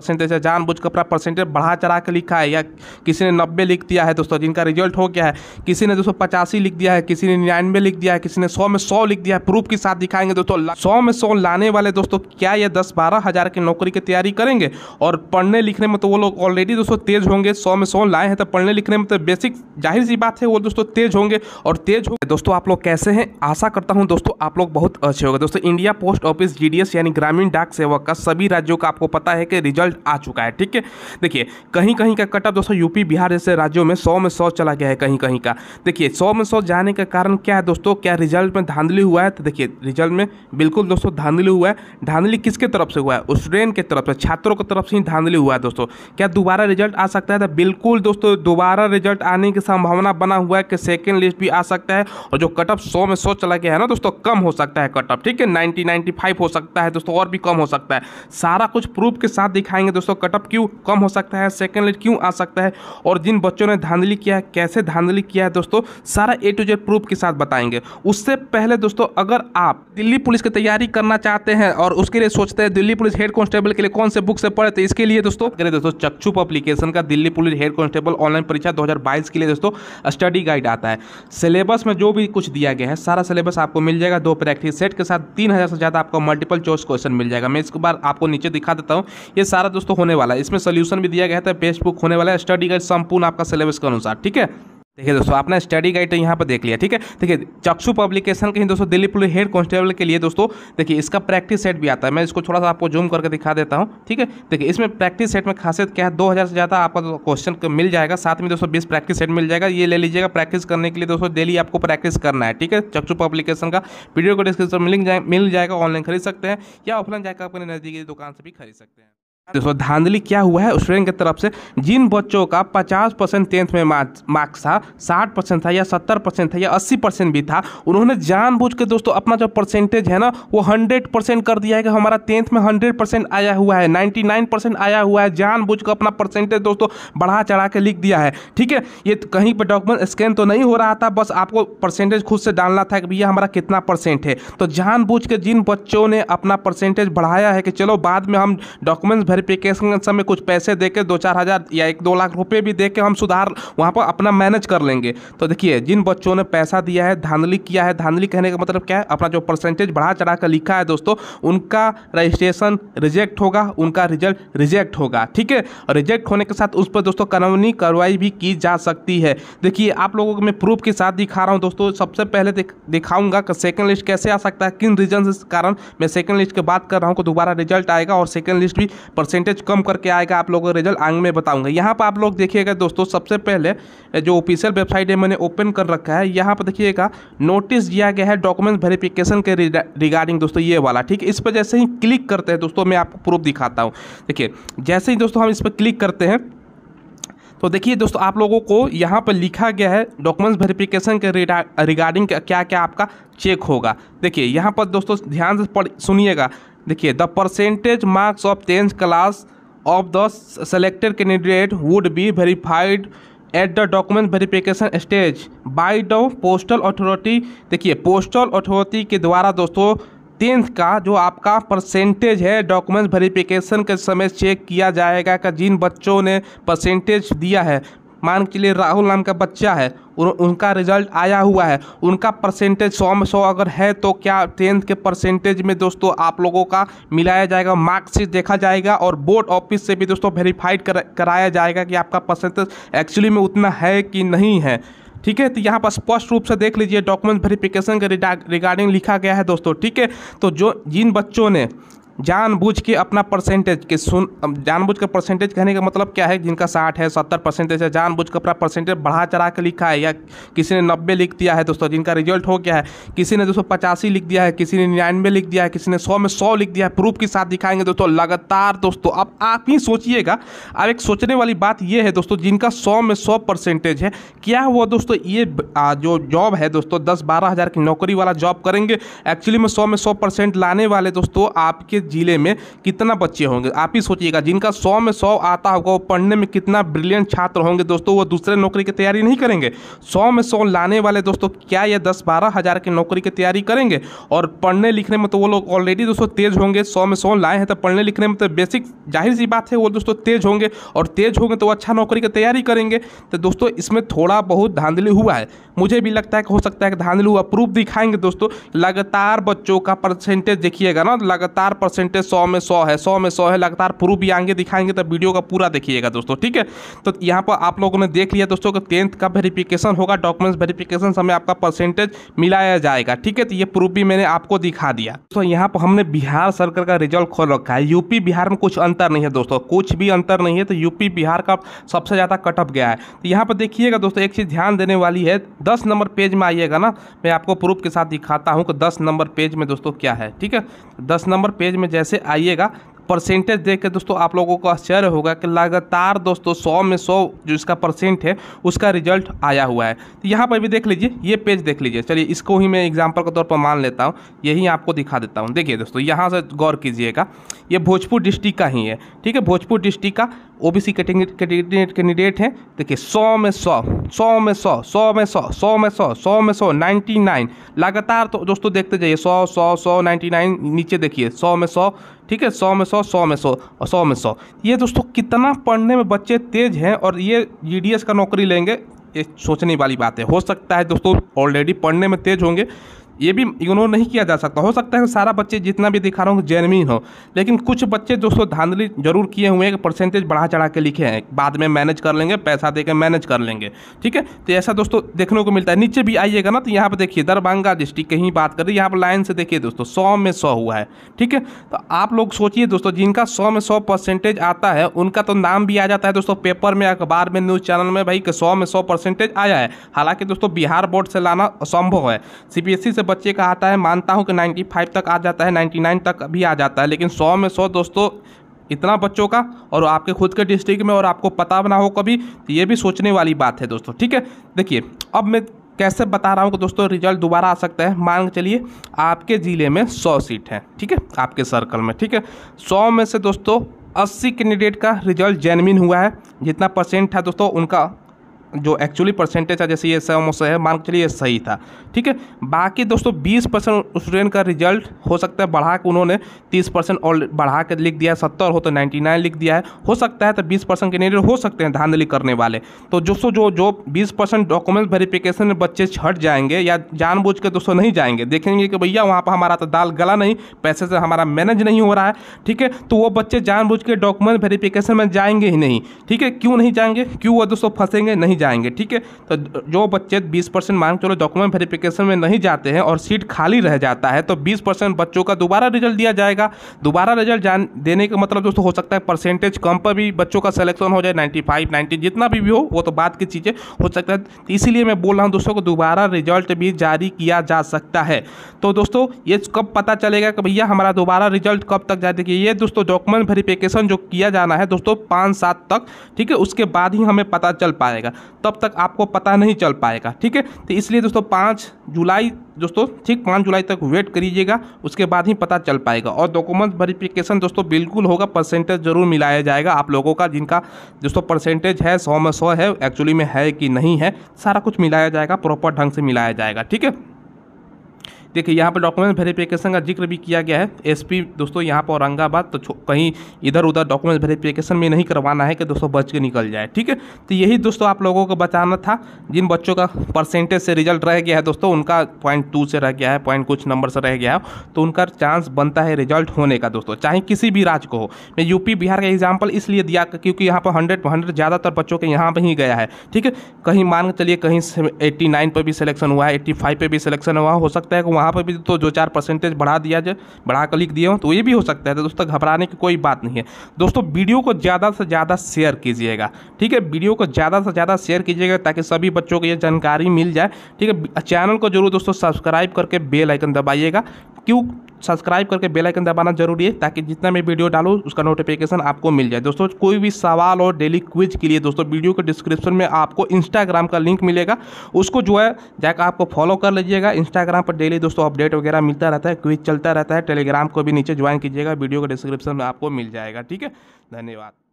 percentage है जानबूझ कर परसेंटेज बढ़ा चढ़ा के लिखा है या किसी ने नब्बे लिख दिया है दोस्तों जिनका रिजल्ट हो गया है किसी ने दोस्तों पचासी लिख दिया है किसी ने निन्यानवे लिख दिया है किसी ने सौ में सौ लिख दिया है प्रूफ के साथ दिखाएंगे दोस्तों सौ में सौ लाने वाले दोस्तों क्या ये दस बारह हज़ार की नौकरी की तैयारी करेंगे और पढ़ने लिखने में तो वो लोग ऑलरेडी दोस्तों तेज होंगे सौ में सौ लाए हैं तो पढ़ने लिखने में तो बेसिक जाहिर सी बात है वो दोस्तों तेज होंगे और तेज होंगे दोस्तों आप लोग कैसे हैं आशा करता हूँ दोस्तों आप लोग बहुत अच्छे होगा दोस्तों इंडिया पोस्ट ऑफिस जी यानी ग्रामीण डाक सेवा का सभी राज्यों का आपको पता है कि रिजल्ट रिजल्ट आ चुका है ठीक है देखिए कहीं कहीं का कटअप दोस्तों यूपी बिहार जैसे राज्यों में सौ में सौ चला गया है कहीं कहीं का देखिए सौ में सौ जाने का कारण क्या है दोस्तों क्या रिजल्ट में धांधली हुआ है तो देखिए रिजल्ट में बिल्कुल दोस्तों धांधली हुआ है धांधली किसके तरफ से हुआ है स्टूडेंट के तरफ से छात्रों की तरफ से ही धांधली हुआ है दोस्तों क्या दोबारा रिजल्ट आ सकता है तो बिल्कुल दोस्तों दोबारा रिजल्ट आने की संभावना बना हुआ है कि सेकेंड लिस्ट भी आ सकता है और जो कटअप सौ में सौ चला गया है ना दोस्तों कम हो सकता है कटअप ठीक है नाइनटी नाइनटी फाइव हो सकता है दोस्तों और भी कम हो सकता है सारा कुछ प्रूफ के साथ दिखाई आएंगे दोस्तों कटअप क्यों कम हो सकता है सेकेंड लेट क्यों आ सकता है और जिन बच्चों ने धांधली किया है कैसे धांधली किया है दोस्तों सारा ए टू जेड प्रूफ के साथ बताएंगे उससे पहले दोस्तों अगर आप दिल्ली पुलिस की तैयारी करना चाहते हैं और उसके लिए सोचते हैं दिल्ली पुलिस हेड कॉन्स्टेबल के लिए कौन से बुक से पढ़े तो इसके लिए दोस्तों करें दोस्तों चक्षुप अप्लीकेशन का Delhi police head constable online परीक्षा दो के लिए दोस्तों स्टडी गाइड आता है सिलेबस में जो भी कुछ दिया गया है सारा सिलेबस आपको मिल जाएगा दो प्रैक्टिस सेट के साथ तीन से ज़्यादा आपको मल्टीपल चॉइस क्वेश्चन मिल जाएगा मैं इसके बाद आपको नीचे दिखा देता हूँ ये सारा दोस्तों होने वाला है इसमें सोल्यूशन भी दिया गया था बेस्ट बुक होने वाला है स्टडी गाइड संपूर्ण आपका सिलेबस के अनुसार ठीक है देखिए दोस्तों आपने स्टडी गाइड यहाँ पर देख लिया ठीक है देखिए चक्षु पब्लिकेशन के ही दोस्तों दिल्ली पुलिस हेड कॉन्स्टेबल के लिए दोस्तों देखिए इसका प्रैक्टिस सेट भी आता है मैं इसको थोड़ा सा आपको जूम करके दिखा देता हूँ ठीक है देखिए इसमें प्रैक्टिस सेट में खासियत क्या है दो से ज़्यादा आपका क्वेश्चन मिल जाएगा साथ में दोस्तों बीस प्रैक्टिस सेट मिल जाएगा ये ले लीजिएगा प्रैक्टिस करने के लिए दोस्तों डेली आपको प्रैक्टिस करना है ठीक है चक्षु पब्लिकेशन का वीडियो को डिस्क्रिप्शन मिल जाए मिल जाएगा ऑनलाइन खरीद सकते हैं या ऑफलाइन जाकर अपने नज़दीकी दुकान से भी खरीद सकते हैं दोस्तों धांधली क्या हुआ है स्टूडेंट की तरफ से जिन बच्चों का 50 परसेंट टेंथ में मार्क्स था 60 परसेंट था या 70 परसेंट था या 80 परसेंट भी था उन्होंने जानबूझ के दोस्तों अपना जो परसेंटेज है ना वो 100 परसेंट कर दिया है कि हमारा टेंथ में 100 परसेंट आया हुआ है 99 परसेंट आया हुआ है जानबूझ कर अपना परसेंटेज दोस्तों बढ़ा चढ़ा के लिख दिया है ठीक है ये तो कहीं पर डॉक्यूमेंट स्कैन तो नहीं हो रहा था बस आपको परसेंटेज खुद से डालना था कि भैया हमारा कितना परसेंट है तो जान के जिन बच्चों ने अपना परसेंटेज बढ़ाया है कि चलो बाद में हम डॉक्यूमेंट्स वेरिफिकेशन के समय कुछ पैसे दे के दो चार हज़ार या एक दो लाख रुपए भी दे के हम सुधार वहाँ पर अपना मैनेज कर लेंगे तो देखिए जिन बच्चों ने पैसा दिया है धांधली किया है धांधली कहने का मतलब क्या है अपना जो परसेंटेज बढ़ा चढ़ा कर लिखा है दोस्तों उनका रजिस्ट्रेशन रिजेक्ट होगा उनका रिजल्ट रिजेक्ट होगा ठीक है रिजेक्ट होने के साथ उस पर दोस्तों कानूनी कार्रवाई भी की जा सकती है देखिए आप लोगों को मैं प्रूफ के साथ दिखा रहा हूँ दोस्तों सबसे पहले दिखाऊंगा कि सेकंड लिस्ट कैसे आ सकता है किन रीजन कारण मैं सेकंड लिस्ट की बात कर रहा हूँ कि दोबारा रिजल्ट आएगा और सेकंड लिस्ट भी परसेंटेज कम करके आएगा आप लोगों का रिजल्ट आगे में बताऊंगा यहाँ पर आप लोग देखिएगा दोस्तों सबसे पहले जो ऑफिशियल वेबसाइट है मैंने ओपन कर रखा है यहाँ पर देखिएगा नोटिस दिया गया है डॉक्यूमेंट वेरिफिकेशन के रिगार्डिंग दोस्तों ये वाला ठीक है इस पर जैसे ही क्लिक करते हैं दोस्तों मैं आपको प्रूफ दिखाता हूँ देखिए जैसे ही दोस्तों हम इस पर क्लिक करते हैं तो देखिए दोस्तों आप लोगों को यहाँ पर लिखा गया है डॉक्यूमेंट्स वेरिफिकेशन के रिगार्डिंग क्या क्या आपका चेक होगा देखिए यहाँ पर दोस्तों ध्यान से पढ़ सुनिएगा देखिए the percentage marks of tenth class of the selected candidate would be verified at the document verification stage by the postal authority देखिए पोस्टल अथॉरिटी के द्वारा दोस्तों टेंथ का जो आपका परसेंटेज है डॉक्यूमेंट वेरिफिकेशन के समय चेक किया जाएगा कि जिन बच्चों ने परसेंटेज दिया है मान के लिए राहुल नाम का बच्चा है उन उनका रिजल्ट आया हुआ है उनका परसेंटेज सौ में सौ अगर है तो क्या टेंथ के परसेंटेज में दोस्तों आप लोगों का मिलाया जाएगा मार्क्सिट देखा जाएगा और बोर्ड ऑफिस से भी दोस्तों वेरीफाइड कर, कराया जाएगा कि आपका परसेंटेज एक्चुअली में उतना है कि नहीं है ठीक है तो यहाँ पर स्पष्ट रूप से देख लीजिए डॉक्यूमेंट वेरिफिकेशन के रिगार्डिंग लिखा गया है दोस्तों ठीक है तो जो जिन बच्चों ने जानबूझ के अपना परसेंटेज के सुन जानबूझ के परसेंटेज कहने का मतलब क्या है जिनका साठ है सत्तर परसेंटेज है जानबूझ के अपना परसेंटेज बढ़ा चढ़ा के लिखा है या किसी ने नब्बे लिख दिया है दोस्तों जिनका रिजल्ट हो गया है किसी ने दोस्तों पचासी लिख दिया है किसी ने निन्यानवे लिख दिया है किसी ने सौ में सौ लिख दिया है प्रूफ के साथ दिखाएंगे दोस्तों लगातार दोस्तों अब आप ही सोचिएगा अब एक सोचने वाली बात यह है दोस्तों जिनका सौ में सौ परसेंटेज है क्या वो दोस्तों ये जो जॉब है दोस्तों दस बारह हज़ार की नौकरी वाला जॉब करेंगे एक्चुअली में सौ में सौ परसेंट लाने वाले दोस्तों आपके ज़िले में कितना बच्चे होंगे आप ही सोचिएगा जिनका सौ में सौ आता होगा वो पढ़ने में कितना ब्रिलियंट छात्र होंगे दोस्तों वो दूसरे नौकरी की तैयारी नहीं करेंगे सौ में सौ लाने वाले दोस्तों क्या ये दस बारह हज़ार की नौकरी की तैयारी करेंगे और पढ़ने लिखने में तो वो लोग ऑलरेडी दोस्तों तेज़ होंगे सौ में सौ लाए हैं तो पढ़ने लिखने में तो बेसिक जाहिर सी बात है वो दोस्तों तेज़ होंगे और तेज़ होंगे तो अच्छा नौकरी की तैयारी करेंगे तो दोस्तों इसमें थोड़ा बहुत धांधली हुआ है मुझे भी लगता है कि हो सकता है कि धांधली हुआ प्रूफ दिखाएंगे दोस्तों लगातार बच्चों का परसेंटेज देखिएगा ना लगातार परसेंटेज सौ में सौ है सौ में सौ है लगातार प्रूफ भी आएंगे दिखाएंगे तो वीडियो का पूरा देखिएगा दोस्तों ठीक है तो यहाँ पर आप लोगों ने देख लिया दोस्तों कि टेंथ का वेरीफिकेशन होगा डॉक्यूमेंट्स वेरीफिकेशन समय आपका परसेंटेज मिलाया जाएगा ठीक है तो ये प्रूफ भी मैंने आपको दिखा दिया तो यहाँ पर हमने बिहार सरकार का रिजल्ट खोल रखा है यूपी बिहार में कुछ अंतर नहीं है दोस्तों कुछ भी अंतर नहीं है तो यूपी बिहार का सबसे ज़्यादा कटअप गया है तो यहाँ पर देखिएगा दोस्तों एक चीज़ ध्यान देने वाली है दस नंबर पेज में आइएगा ना मैं आपको प्रूफ के साथ दिखाता हूँ कि दस नंबर पेज में दोस्तों क्या है ठीक है दस नंबर पेज में जैसे आइएगा परसेंटेज देख के दोस्तों आप लोगों को आश्चर्य होगा कि लगातार दोस्तों सौ में सौ जो इसका परसेंट है उसका रिजल्ट आया हुआ है तो यहाँ पर भी देख लीजिए ये पेज देख लीजिए चलिए इसको ही मैं एग्जांपल के तौर पर मान लेता हूँ यही आपको दिखा देता हूँ देखिए दोस्तों यहाँ से गौर कीजिएगा ये भोजपुर डिस्ट्रिक्ट का ही है ठीक है भोजपुर डिस्ट्रिक्ट का ओबीसी कैंडिडेट कैंडिडेट हैं देखिए सौ में सौ सौ में सौ सौ में सौ सौ में सौ सौ में सौ नाइन्टी नाइन लगातार तो दोस्तों देखते जाइए सौ सौ सौ नाइन्टी नाइन नीचे देखिए सौ में सौ ठीक है सौ में सौ सौ में सौ और सौ में सौ ये दोस्तों कितना पढ़ने में बच्चे तेज हैं और ये जी का नौकरी लेंगे ये सोचने वाली बात है हो सकता है दोस्तों ऑलरेडी पढ़ने में तेज होंगे ये भी इग्नोर नहीं किया जा सकता हो सकता है कि सारा बच्चे जितना भी दिखा रहा हूँ जेनविन हो लेकिन कुछ बच्चे दोस्तों धांधली जरूर किए हुए हैं कि परसेंटेज बढ़ा चढ़ा के लिखे हैं बाद में मैनेज कर लेंगे पैसा दे मैनेज कर लेंगे ठीक है तो ऐसा दोस्तों देखने को मिलता है नीचे भी आइएगा ना तो यहाँ पर देखिए दरभंगा डिस्ट्रिक्ट कहीं ही बात करें यहाँ पर लाइन से देखिए दोस्तों सौ में सौ हुआ है ठीक है तो आप लोग सोचिए दोस्तों जिनका सौ में सौ परसेंटेज आता है उनका तो नाम भी आ जाता है दोस्तों पेपर में अखबार में न्यूज़ चैनल में भाई सौ में सौ परसेंटेज आया है हालांकि दोस्तों बिहार बोर्ड से लाना असंभव है सीबीएसई से बच्चे का आता है मानता हूँ कि 95 तक आ जाता है 99 तक भी आ जाता है लेकिन 100 में 100 दोस्तों इतना बच्चों का और आपके खुद के डिस्ट्रिक्ट में और आपको पता ना हो कभी तो ये भी सोचने वाली बात है दोस्तों ठीक है देखिए अब मैं कैसे बता रहा हूँ कि दोस्तों रिजल्ट दोबारा आ सकता है मान के चलिए आपके ज़िले में सौ सीट हैं ठीक है आपके सर्कल में ठीक है सौ में से दोस्तों अस्सी कैंडिडेट का रिजल्ट जेनविन हुआ है जितना परसेंट था दोस्तों उनका जो एक्चुअली परसेंटेज था जैसे ये समोसा है मान के चलिए सही था ठीक है बाकी दोस्तों 20 परसेंट स्टूडेंट का रिजल्ट हो सकता है बढ़ा के उन्होंने 30 परसेंट और बढ़ा कर लिख दिया है सत्तर हो तो 99 लिख दिया है हो सकता है तो 20 परसेंट कैंडिडेट हो सकते हैं धांधली करने वाले तो दोस्तों जो जो बीस परसेंट डॉक्यूमेंट वेरीफिकेशन में बच्चे छट जाएंगे या जानबूझ के दोस्तों नहीं जाएंगे देखेंगे कि भैया वहाँ पर हमारा तो दाल गला नहीं पैसे से हमारा मैनेज नहीं हो रहा है ठीक है तो वो बच्चे जानबूझ के डॉक्यूमेंट वेरीफिकेशन में जाएंगे ही नहीं ठीक है क्यों नहीं जाएंगे क्यों वो दोस्तों फंसेंगे नहीं जाएंगे ठीक है तो जो बच्चे बीस परसेंट मांग चलो डॉक्यूमेंट वेरिफिकेशन में नहीं जाते हैं और सीट खाली रह जाता है तो बीस परसेंट बच्चों का दोबारा रिजल्ट दिया जाएगा दोबारा रिजल्ट जान देने का मतलब दोस्तों हो सकता है परसेंटेज कम पर भी बच्चों का सलेक्शन हो जाए नाइन्टी फाइव नाइन्टी जितना भी, भी हो वो तो बात की चीज़ें हो सकता है इसीलिए मैं बोल रहा हूँ दोस्तों को दोबारा रिजल्ट भी जारी किया जा सकता है तो दोस्तों ये कब पता चलेगा कि भैया हमारा दोबारा रिजल्ट कब तक जारी किया ये दोस्तों डॉक्यूमेंट वेरिफिकेशन जो किया जाना है दोस्तों पाँच सात तक ठीक है उसके बाद ही हमें पता चल पाएगा तब तक आपको पता नहीं चल पाएगा ठीक है तो इसलिए दोस्तों पाँच जुलाई दोस्तों ठीक पाँच जुलाई तक वेट करिएगा उसके बाद ही पता चल पाएगा और डॉक्यूमेंट वेरिफिकेशन दोस्तों बिल्कुल होगा परसेंटेज जरूर मिलाया जाएगा आप लोगों का जिनका दोस्तों परसेंटेज है सौ में सौ है एक्चुअली में है कि नहीं है सारा कुछ मिलाया जाएगा प्रॉपर ढंग से मिलाया जाएगा ठीक है देखिए यहाँ पर डॉक्यूमेंट वेरीफिकेशन का जिक्र भी किया गया है एसपी दोस्तों यहाँ पर औरंगाबाद तो कहीं इधर उधर डॉक्यूमेंट वेरीफिकेशन में नहीं करवाना है कि दोस्तों बच के निकल जाए ठीक है तो यही दोस्तों आप लोगों को बताना था जिन बच्चों का परसेंटेज से रिजल्ट रह गया है दोस्तों उनका पॉइंट टू से रह गया है पॉइंट कुछ नंबर से रह गया है तो उनका चांस बनता है रिजल्ट होने का दोस्तों चाहे किसी भी राज्य को हो मैं यूपी बिहार का एग्जाम्पल इसलिए दिया क्योंकि यहाँ पर हंड्रेड हंड्रेड ज़्यादातर बच्चों के यहाँ पर ही गया है ठीक है कहीं मान के चलिए कहीं एट्टी नाइन पर भी सिलेक्शन हुआ है एट्टी फाइव पर भी सिलेक्शन हुआ हो सकता है कि वहाँ पर भी तो दो चार परसेंटेज बढ़ा दिया जाए बढ़ा कर लिख दिए हो तो ये भी हो सकता है तो दोस्तों घबराने की कोई बात नहीं है दोस्तों वीडियो को ज़्यादा से ज़्यादा शेयर कीजिएगा ठीक है वीडियो को ज़्यादा से ज़्यादा शेयर कीजिएगा ताकि सभी बच्चों को ये जानकारी मिल जाए ठीक है चैनल को जरूर दोस्तों सब्सक्राइब करके बेल आइकन दबाइएगा क्यों सब्सक्राइब करके बेल आइकन दबाना जरूरी है ताकि जितना मैं वीडियो डालूँ उसका नोटिफिकेशन आपको मिल जाए दोस्तों कोई भी सवाल और डेली क्विज के लिए दोस्तों वीडियो के डिस्क्रिप्शन में आपको इंस्टाग्राम का लिंक मिलेगा उसको जो है जाकर आपको फॉलो कर लीजिएगा इंस्टाग्राम पर डेली दोस्तों अपडेट वगैरह मिलता रहता है क्विज चलता रहता है टेलीग्राम को भी नीचे ज्वाइन कीजिएगा वीडियो के डिस्क्रिप्शन में आपको मिल जाएगा ठीक है धन्यवाद